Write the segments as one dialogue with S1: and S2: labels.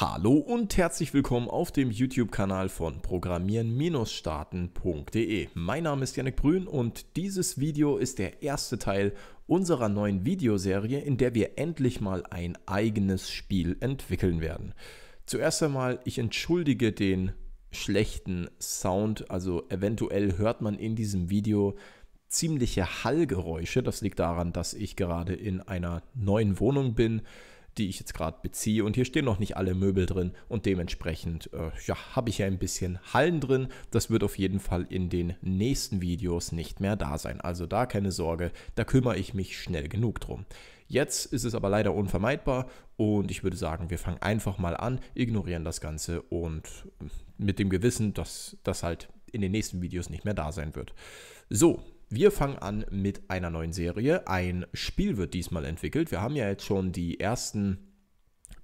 S1: Hallo und herzlich willkommen auf dem YouTube-Kanal von programmieren-starten.de. Mein Name ist Janik Brün und dieses Video ist der erste Teil unserer neuen Videoserie, in der wir endlich mal ein eigenes Spiel entwickeln werden. Zuerst einmal, ich entschuldige den schlechten Sound, also eventuell hört man in diesem Video ziemliche Hallgeräusche. Das liegt daran, dass ich gerade in einer neuen Wohnung bin die ich jetzt gerade beziehe. Und hier stehen noch nicht alle Möbel drin und dementsprechend äh, ja, habe ich ja ein bisschen Hallen drin. Das wird auf jeden Fall in den nächsten Videos nicht mehr da sein. Also da keine Sorge, da kümmere ich mich schnell genug drum. Jetzt ist es aber leider unvermeidbar und ich würde sagen, wir fangen einfach mal an, ignorieren das Ganze und äh, mit dem Gewissen, dass das halt in den nächsten Videos nicht mehr da sein wird. So, wir fangen an mit einer neuen Serie. Ein Spiel wird diesmal entwickelt. Wir haben ja jetzt schon die ersten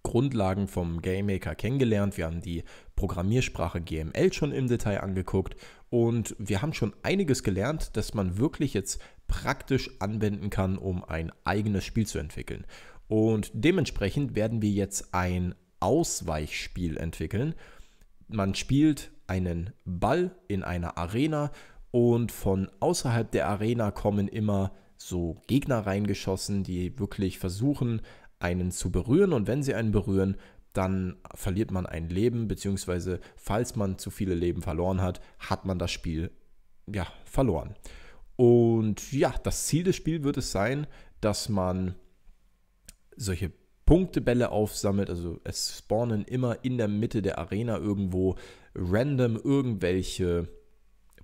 S1: Grundlagen vom Game Maker kennengelernt. Wir haben die Programmiersprache GML schon im Detail angeguckt und wir haben schon einiges gelernt, dass man wirklich jetzt praktisch anwenden kann, um ein eigenes Spiel zu entwickeln. Und dementsprechend werden wir jetzt ein Ausweichspiel entwickeln. Man spielt einen Ball in einer Arena und von außerhalb der Arena kommen immer so Gegner reingeschossen, die wirklich versuchen, einen zu berühren. Und wenn sie einen berühren, dann verliert man ein Leben, beziehungsweise falls man zu viele Leben verloren hat, hat man das Spiel ja verloren. Und ja, das Ziel des Spiels wird es sein, dass man solche Punktebälle aufsammelt. Also es spawnen immer in der Mitte der Arena irgendwo random irgendwelche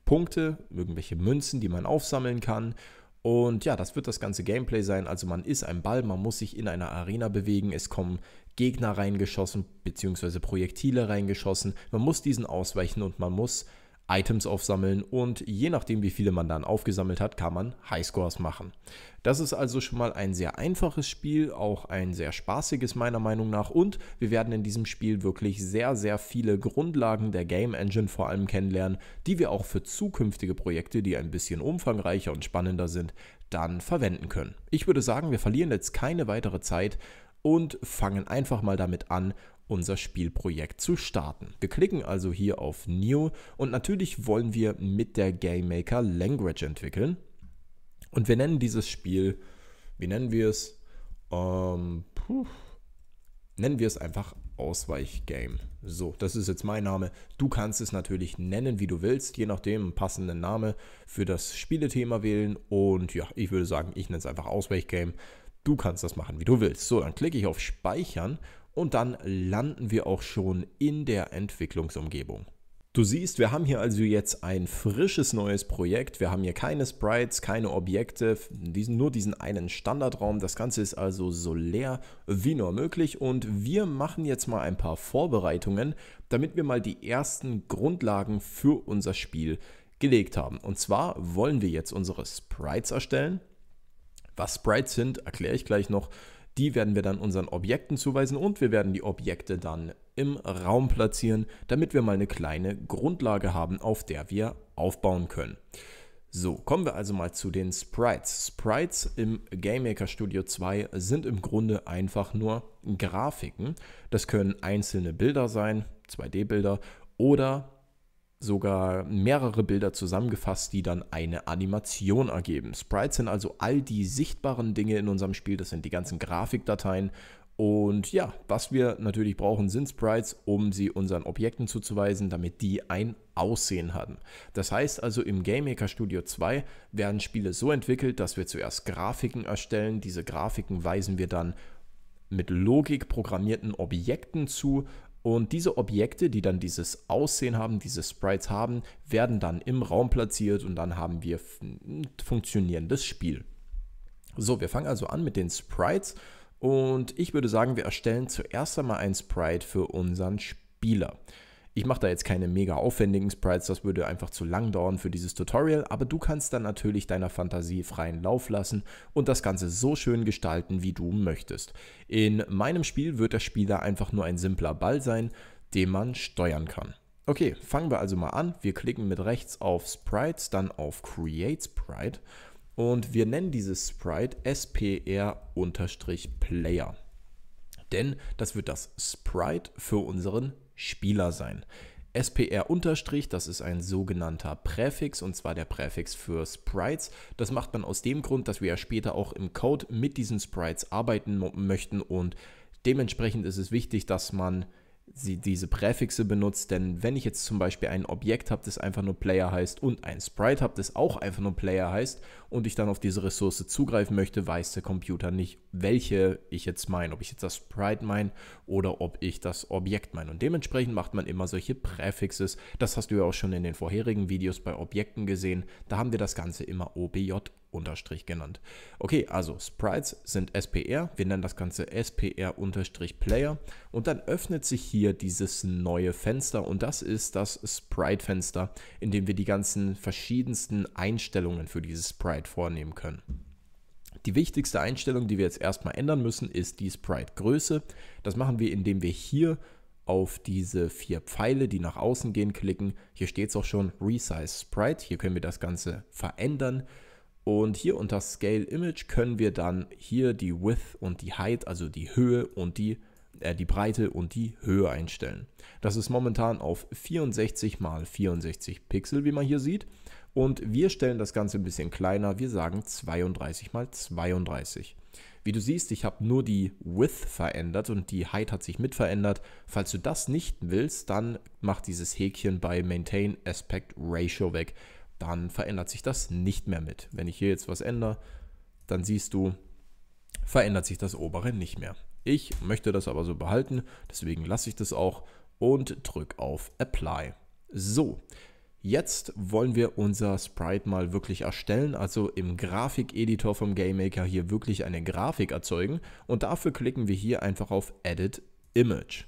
S1: Punkte, irgendwelche Münzen, die man aufsammeln kann. Und ja, das wird das ganze Gameplay sein. Also man ist ein Ball, man muss sich in einer Arena bewegen. Es kommen Gegner reingeschossen, beziehungsweise Projektile reingeschossen. Man muss diesen ausweichen und man muss Items aufsammeln und je nachdem, wie viele man dann aufgesammelt hat, kann man Highscores machen. Das ist also schon mal ein sehr einfaches Spiel, auch ein sehr spaßiges meiner Meinung nach und wir werden in diesem Spiel wirklich sehr, sehr viele Grundlagen der Game Engine vor allem kennenlernen, die wir auch für zukünftige Projekte, die ein bisschen umfangreicher und spannender sind, dann verwenden können. Ich würde sagen, wir verlieren jetzt keine weitere Zeit und fangen einfach mal damit an unser Spielprojekt zu starten. Wir klicken also hier auf New und natürlich wollen wir mit der Game Maker Language entwickeln. Und wir nennen dieses Spiel, wie nennen wir es? Ähm, puh, nennen wir es einfach Ausweichgame. So, das ist jetzt mein Name. Du kannst es natürlich nennen, wie du willst, je nachdem einen passenden Name für das Spielethema wählen. Und ja, ich würde sagen, ich nenne es einfach Ausweichgame. Du kannst das machen, wie du willst. So, dann klicke ich auf Speichern und dann landen wir auch schon in der Entwicklungsumgebung. Du siehst, wir haben hier also jetzt ein frisches neues Projekt. Wir haben hier keine Sprites, keine Objekte, diesen, nur diesen einen Standardraum. Das Ganze ist also so leer wie nur möglich. Und wir machen jetzt mal ein paar Vorbereitungen, damit wir mal die ersten Grundlagen für unser Spiel gelegt haben. Und zwar wollen wir jetzt unsere Sprites erstellen. Was Sprites sind, erkläre ich gleich noch. Die werden wir dann unseren Objekten zuweisen und wir werden die Objekte dann im Raum platzieren, damit wir mal eine kleine Grundlage haben, auf der wir aufbauen können. So, kommen wir also mal zu den Sprites. Sprites im GameMaker Studio 2 sind im Grunde einfach nur Grafiken. Das können einzelne Bilder sein, 2D-Bilder oder sogar mehrere Bilder zusammengefasst, die dann eine Animation ergeben. Sprites sind also all die sichtbaren Dinge in unserem Spiel, das sind die ganzen Grafikdateien. Und ja, was wir natürlich brauchen, sind Sprites, um sie unseren Objekten zuzuweisen, damit die ein Aussehen hatten. Das heißt also, im Game Maker Studio 2 werden Spiele so entwickelt, dass wir zuerst Grafiken erstellen. Diese Grafiken weisen wir dann mit Logik programmierten Objekten zu und diese Objekte, die dann dieses Aussehen haben, diese Sprites haben, werden dann im Raum platziert und dann haben wir ein funktionierendes Spiel. So, wir fangen also an mit den Sprites und ich würde sagen, wir erstellen zuerst einmal ein Sprite für unseren Spieler. Ich mache da jetzt keine mega aufwendigen Sprites, das würde einfach zu lang dauern für dieses Tutorial, aber du kannst dann natürlich deiner Fantasie freien Lauf lassen und das Ganze so schön gestalten, wie du möchtest. In meinem Spiel wird der Spieler einfach nur ein simpler Ball sein, den man steuern kann. Okay, fangen wir also mal an. Wir klicken mit rechts auf Sprites, dann auf Create Sprite und wir nennen dieses Sprite SPR-Player. Denn das wird das Sprite für unseren Spieler sein. SPR unterstrich, das ist ein sogenannter Präfix und zwar der Präfix für Sprites. Das macht man aus dem Grund, dass wir ja später auch im Code mit diesen Sprites arbeiten möchten und dementsprechend ist es wichtig, dass man sie diese Präfixe benutzt. Denn wenn ich jetzt zum Beispiel ein Objekt habe, das einfach nur Player heißt und ein Sprite habe, das auch einfach nur Player heißt und ich dann auf diese Ressource zugreifen möchte, weiß der Computer nicht, welche ich jetzt meine. Ob ich jetzt das Sprite meine oder ob ich das Objekt meine. Und dementsprechend macht man immer solche Präfixes. Das hast du ja auch schon in den vorherigen Videos bei Objekten gesehen. Da haben wir das Ganze immer OBJ unterstrich genannt. Okay, also Sprites sind SPR, wir nennen das Ganze SPR unterstrich Player und dann öffnet sich hier dieses neue Fenster und das ist das Sprite-Fenster, in dem wir die ganzen verschiedensten Einstellungen für dieses Sprite vornehmen können. Die wichtigste Einstellung, die wir jetzt erstmal ändern müssen, ist die Sprite-Größe. Das machen wir, indem wir hier auf diese vier Pfeile, die nach außen gehen, klicken. Hier steht es auch schon Resize Sprite. Hier können wir das Ganze verändern. Und hier unter Scale Image können wir dann hier die Width und die Height, also die Höhe und die, äh, die Breite und die Höhe einstellen. Das ist momentan auf 64 x 64 Pixel, wie man hier sieht. Und wir stellen das Ganze ein bisschen kleiner. Wir sagen 32 x 32. Wie du siehst, ich habe nur die Width verändert und die Height hat sich mit verändert. Falls du das nicht willst, dann mach dieses Häkchen bei Maintain Aspect Ratio weg dann verändert sich das nicht mehr mit. Wenn ich hier jetzt was ändere, dann siehst du, verändert sich das obere nicht mehr. Ich möchte das aber so behalten, deswegen lasse ich das auch und drücke auf Apply. So, jetzt wollen wir unser Sprite mal wirklich erstellen, also im Grafikeditor vom GameMaker hier wirklich eine Grafik erzeugen und dafür klicken wir hier einfach auf Edit Image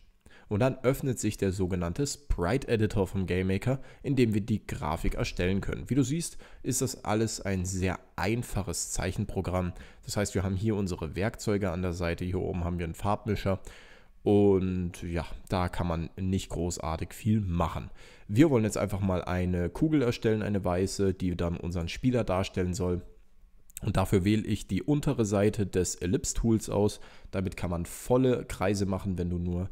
S1: und dann öffnet sich der sogenannte Sprite Editor vom GameMaker, in dem wir die Grafik erstellen können. Wie du siehst, ist das alles ein sehr einfaches Zeichenprogramm. Das heißt, wir haben hier unsere Werkzeuge an der Seite, hier oben haben wir einen Farbmischer und ja, da kann man nicht großartig viel machen. Wir wollen jetzt einfach mal eine Kugel erstellen, eine weiße, die dann unseren Spieler darstellen soll. Und dafür wähle ich die untere Seite des Ellipse-Tools aus. Damit kann man volle Kreise machen, wenn du nur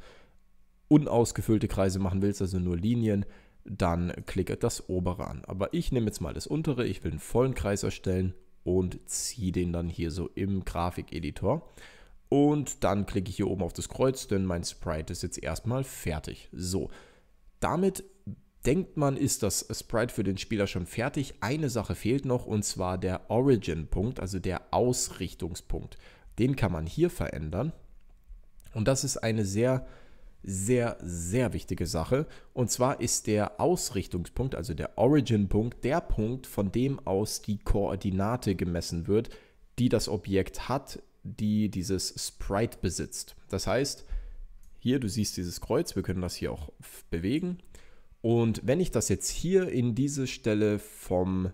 S1: unausgefüllte Kreise machen willst, also nur Linien, dann klicke das obere an. Aber ich nehme jetzt mal das untere, ich will einen vollen Kreis erstellen und ziehe den dann hier so im Grafikeditor. Und dann klicke ich hier oben auf das Kreuz, denn mein Sprite ist jetzt erstmal fertig. So, damit denkt man, ist das Sprite für den Spieler schon fertig. Eine Sache fehlt noch und zwar der Origin-Punkt, also der Ausrichtungspunkt. Den kann man hier verändern. Und das ist eine sehr sehr, sehr wichtige Sache. Und zwar ist der Ausrichtungspunkt, also der Origin-Punkt, der Punkt, von dem aus die Koordinate gemessen wird, die das Objekt hat, die dieses Sprite besitzt. Das heißt, hier, du siehst dieses Kreuz, wir können das hier auch bewegen. Und wenn ich das jetzt hier in diese Stelle vom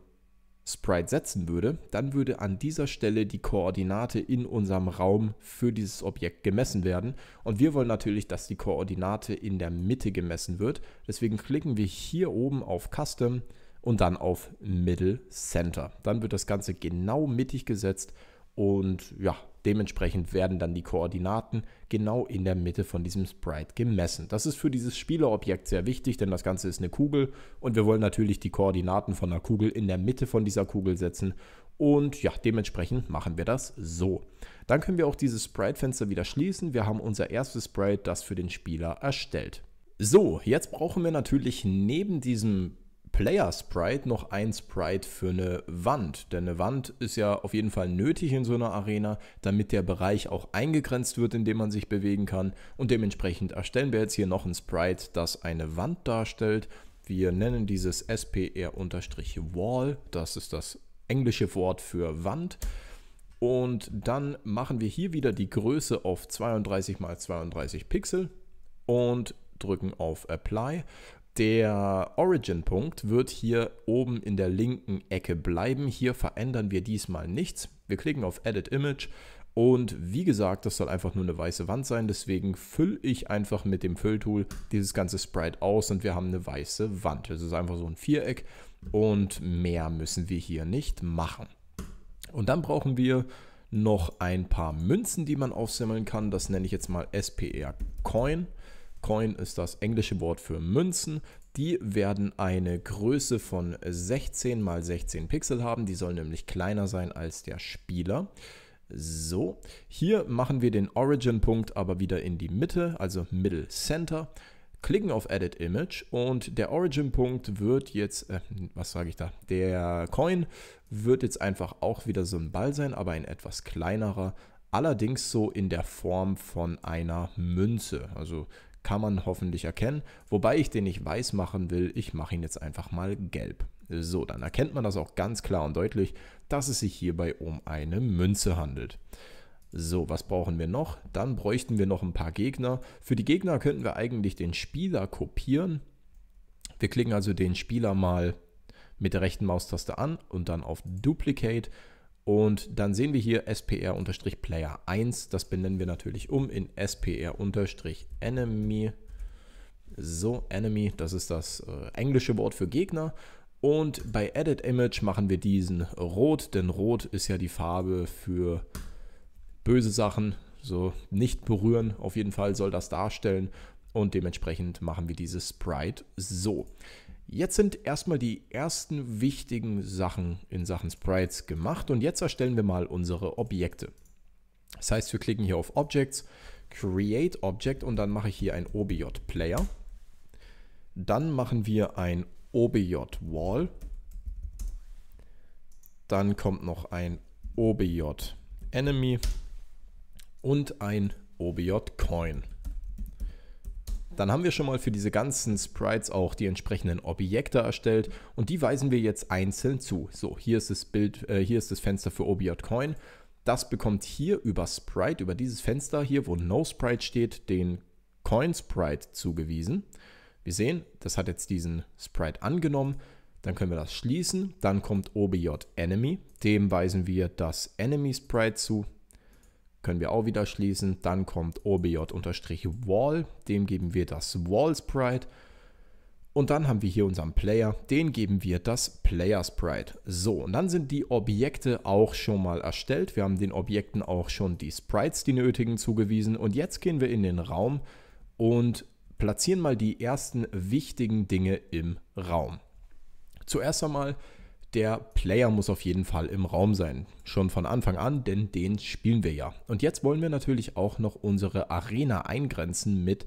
S1: Sprite setzen würde, dann würde an dieser Stelle die Koordinate in unserem Raum für dieses Objekt gemessen werden. Und wir wollen natürlich, dass die Koordinate in der Mitte gemessen wird. Deswegen klicken wir hier oben auf Custom und dann auf Middle Center. Dann wird das Ganze genau mittig gesetzt und ja, Dementsprechend werden dann die Koordinaten genau in der Mitte von diesem Sprite gemessen. Das ist für dieses Spielerobjekt sehr wichtig, denn das Ganze ist eine Kugel und wir wollen natürlich die Koordinaten von der Kugel in der Mitte von dieser Kugel setzen und ja, dementsprechend machen wir das so. Dann können wir auch dieses Sprite-Fenster wieder schließen. Wir haben unser erstes Sprite, das für den Spieler erstellt. So, jetzt brauchen wir natürlich neben diesem Player Sprite noch ein Sprite für eine Wand. Denn eine Wand ist ja auf jeden Fall nötig in so einer Arena, damit der Bereich auch eingegrenzt wird, in dem man sich bewegen kann. Und dementsprechend erstellen wir jetzt hier noch ein Sprite, das eine Wand darstellt. Wir nennen dieses SPR-Wall, das ist das englische Wort für Wand. Und dann machen wir hier wieder die Größe auf 32 x 32 Pixel und drücken auf Apply der Origin-Punkt wird hier oben in der linken Ecke bleiben. Hier verändern wir diesmal nichts. Wir klicken auf Edit Image und wie gesagt, das soll einfach nur eine weiße Wand sein. Deswegen fülle ich einfach mit dem Fülltool dieses ganze Sprite aus und wir haben eine weiße Wand. Es ist einfach so ein Viereck und mehr müssen wir hier nicht machen. Und dann brauchen wir noch ein paar Münzen, die man aufsammeln kann. Das nenne ich jetzt mal SPR Coin. Coin ist das englische Wort für Münzen. Die werden eine Größe von 16 mal 16 Pixel haben. Die soll nämlich kleiner sein als der Spieler. So, hier machen wir den Origin-Punkt aber wieder in die Mitte, also Middle Center. Klicken auf Edit Image und der Origin-Punkt wird jetzt, äh, was sage ich da, der Coin wird jetzt einfach auch wieder so ein Ball sein, aber ein etwas kleinerer, allerdings so in der Form von einer Münze. Also kann man hoffentlich erkennen. Wobei ich den nicht weiß machen will, ich mache ihn jetzt einfach mal gelb. So, dann erkennt man das auch ganz klar und deutlich, dass es sich hierbei um eine Münze handelt. So, was brauchen wir noch? Dann bräuchten wir noch ein paar Gegner. Für die Gegner könnten wir eigentlich den Spieler kopieren. Wir klicken also den Spieler mal mit der rechten Maustaste an und dann auf Duplicate. Und dann sehen wir hier SPR-Player1. Das benennen wir natürlich um in SPR-Enemy. So, Enemy, das ist das äh, englische Wort für Gegner. Und bei Edit Image machen wir diesen rot, denn rot ist ja die Farbe für böse Sachen. So, nicht berühren, auf jeden Fall soll das darstellen. Und dementsprechend machen wir dieses Sprite so. Jetzt sind erstmal die ersten wichtigen Sachen in Sachen Sprites gemacht und jetzt erstellen wir mal unsere Objekte. Das heißt, wir klicken hier auf Objects, Create Object und dann mache ich hier ein OBJ Player. Dann machen wir ein OBJ Wall. Dann kommt noch ein OBJ Enemy und ein OBJ Coin. Dann haben wir schon mal für diese ganzen Sprites auch die entsprechenden Objekte erstellt und die weisen wir jetzt einzeln zu. So, hier ist das Bild, äh, hier ist das Fenster für OBJ-Coin. Das bekommt hier über Sprite, über dieses Fenster hier, wo No Sprite steht, den Coin Sprite zugewiesen. Wir sehen, das hat jetzt diesen Sprite angenommen. Dann können wir das schließen. Dann kommt OBJ Enemy. Dem weisen wir das Enemy Sprite zu können wir auch wieder schließen. Dann kommt obj-wall, dem geben wir das Wall Sprite. Und dann haben wir hier unseren Player, den geben wir das Player Sprite. So, und dann sind die Objekte auch schon mal erstellt. Wir haben den Objekten auch schon die Sprites, die nötigen, zugewiesen. Und jetzt gehen wir in den Raum und platzieren mal die ersten wichtigen Dinge im Raum. Zuerst einmal der Player muss auf jeden Fall im Raum sein, schon von Anfang an, denn den spielen wir ja. Und jetzt wollen wir natürlich auch noch unsere Arena eingrenzen mit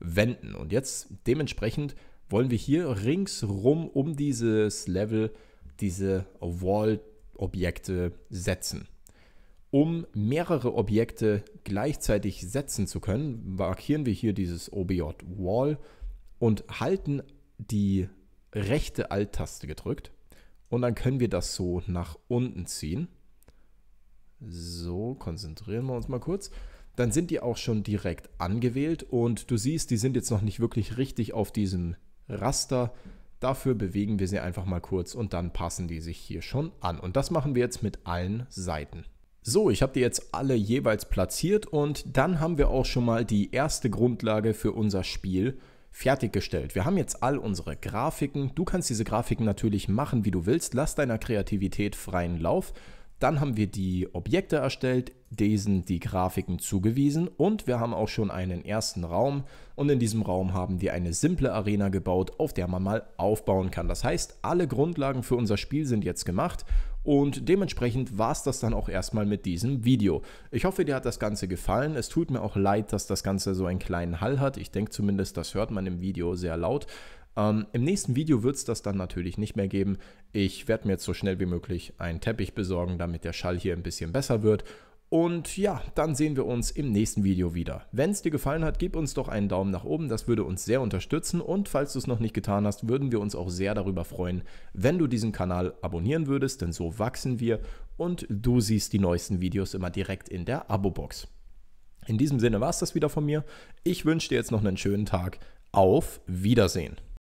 S1: Wänden. Und jetzt dementsprechend wollen wir hier ringsrum um dieses Level diese Wall-Objekte setzen. Um mehrere Objekte gleichzeitig setzen zu können, markieren wir hier dieses OBJ Wall und halten die rechte Alt-Taste gedrückt. Und dann können wir das so nach unten ziehen. So, konzentrieren wir uns mal kurz. Dann sind die auch schon direkt angewählt und du siehst, die sind jetzt noch nicht wirklich richtig auf diesem Raster. Dafür bewegen wir sie einfach mal kurz und dann passen die sich hier schon an. Und das machen wir jetzt mit allen Seiten. So, ich habe die jetzt alle jeweils platziert und dann haben wir auch schon mal die erste Grundlage für unser Spiel fertiggestellt. Wir haben jetzt all unsere Grafiken. Du kannst diese Grafiken natürlich machen, wie du willst. Lass deiner Kreativität freien Lauf dann haben wir die Objekte erstellt, diesen die Grafiken zugewiesen und wir haben auch schon einen ersten Raum und in diesem Raum haben wir eine simple Arena gebaut, auf der man mal aufbauen kann. Das heißt, alle Grundlagen für unser Spiel sind jetzt gemacht und dementsprechend war es das dann auch erstmal mit diesem Video. Ich hoffe, dir hat das Ganze gefallen. Es tut mir auch leid, dass das Ganze so einen kleinen Hall hat. Ich denke zumindest, das hört man im Video sehr laut. Ähm, Im nächsten Video wird es das dann natürlich nicht mehr geben. Ich werde mir jetzt so schnell wie möglich einen Teppich besorgen, damit der Schall hier ein bisschen besser wird. Und ja, dann sehen wir uns im nächsten Video wieder. Wenn es dir gefallen hat, gib uns doch einen Daumen nach oben, das würde uns sehr unterstützen und falls du es noch nicht getan hast, würden wir uns auch sehr darüber freuen, wenn du diesen Kanal abonnieren würdest, denn so wachsen wir und du siehst die neuesten Videos immer direkt in der Abo-Box. In diesem Sinne war es das wieder von mir. Ich wünsche dir jetzt noch einen schönen Tag. Auf Wiedersehen.